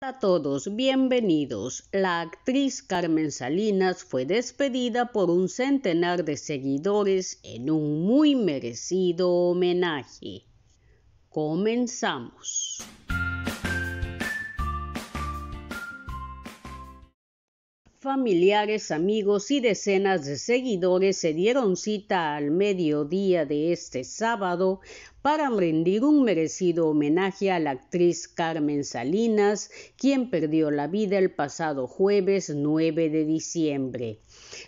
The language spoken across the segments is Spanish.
a todos, bienvenidos. La actriz Carmen Salinas fue despedida por un centenar de seguidores en un muy merecido homenaje. Comenzamos. Familiares, amigos y decenas de seguidores se dieron cita al mediodía de este sábado para rendir un merecido homenaje a la actriz Carmen Salinas, quien perdió la vida el pasado jueves 9 de diciembre.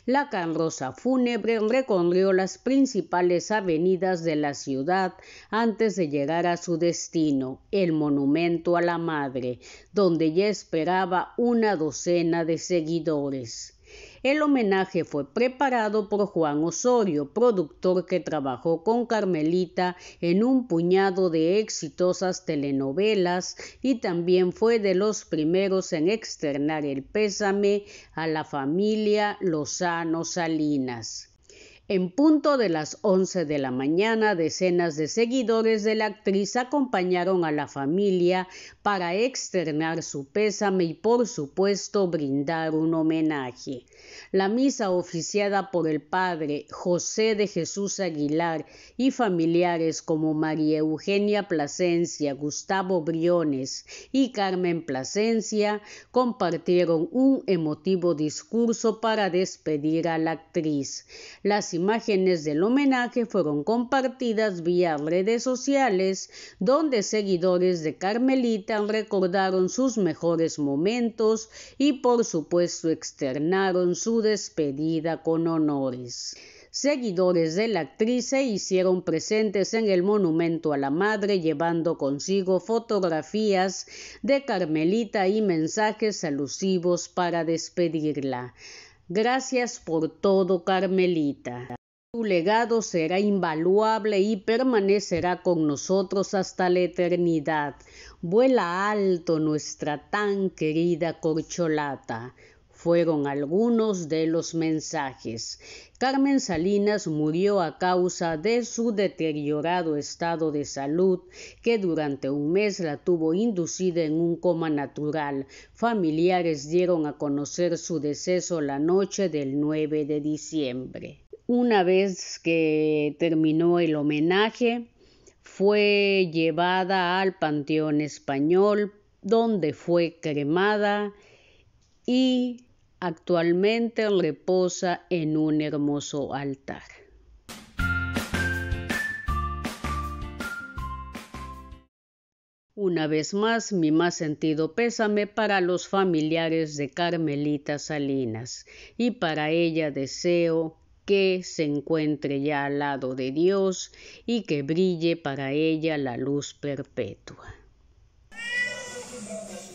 La carroza fúnebre recorrió las principales avenidas de la ciudad antes de llegar a su destino, el monumento a la madre, donde ya esperaba una docena de seguidores. El homenaje fue preparado por Juan Osorio, productor que trabajó con Carmelita en un puñado de exitosas telenovelas y también fue de los primeros en externar el pésame a la familia Lozano Salinas. En punto de las 11 de la mañana, decenas de seguidores de la actriz acompañaron a la familia para externar su pésame y, por supuesto, brindar un homenaje. La misa oficiada por el padre José de Jesús Aguilar y familiares como María Eugenia Plasencia, Gustavo Briones y Carmen Plasencia compartieron un emotivo discurso para despedir a la actriz. Las imágenes del homenaje fueron compartidas vía redes sociales, donde seguidores de Carmelita recordaron sus mejores momentos y por supuesto externaron su despedida con honores. Seguidores de la actriz se hicieron presentes en el monumento a la madre llevando consigo fotografías de Carmelita y mensajes alusivos para despedirla. Gracias por todo, Carmelita. Tu legado será invaluable y permanecerá con nosotros hasta la eternidad. Vuela alto nuestra tan querida corcholata fueron algunos de los mensajes. Carmen Salinas murió a causa de su deteriorado estado de salud, que durante un mes la tuvo inducida en un coma natural. Familiares dieron a conocer su deceso la noche del 9 de diciembre. Una vez que terminó el homenaje, fue llevada al Panteón Español, donde fue cremada y Actualmente reposa en un hermoso altar. Una vez más, mi más sentido pésame para los familiares de Carmelita Salinas y para ella deseo que se encuentre ya al lado de Dios y que brille para ella la luz perpetua.